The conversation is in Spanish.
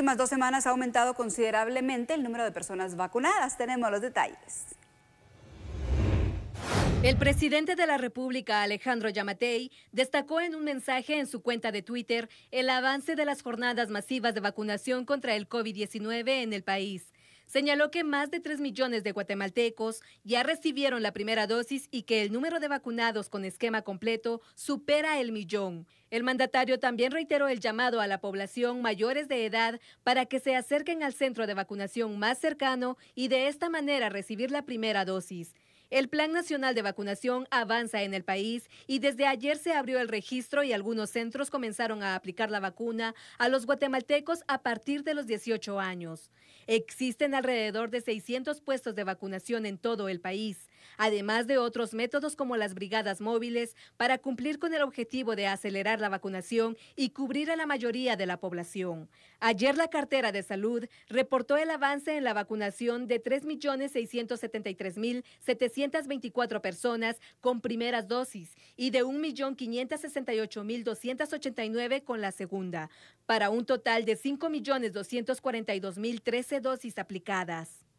últimas dos semanas ha aumentado considerablemente el número de personas vacunadas. Tenemos los detalles. El presidente de la República, Alejandro Yamatei, destacó en un mensaje en su cuenta de Twitter el avance de las jornadas masivas de vacunación contra el COVID-19 en el país señaló que más de 3 millones de guatemaltecos ya recibieron la primera dosis y que el número de vacunados con esquema completo supera el millón. El mandatario también reiteró el llamado a la población mayores de edad para que se acerquen al centro de vacunación más cercano y de esta manera recibir la primera dosis. El Plan Nacional de Vacunación avanza en el país y desde ayer se abrió el registro y algunos centros comenzaron a aplicar la vacuna a los guatemaltecos a partir de los 18 años. Existen alrededor de 600 puestos de vacunación en todo el país además de otros métodos como las brigadas móviles para cumplir con el objetivo de acelerar la vacunación y cubrir a la mayoría de la población. Ayer la cartera de salud reportó el avance en la vacunación de 3.673.724 personas con primeras dosis y de 1.568.289 con la segunda, para un total de 5.242.013 dosis aplicadas.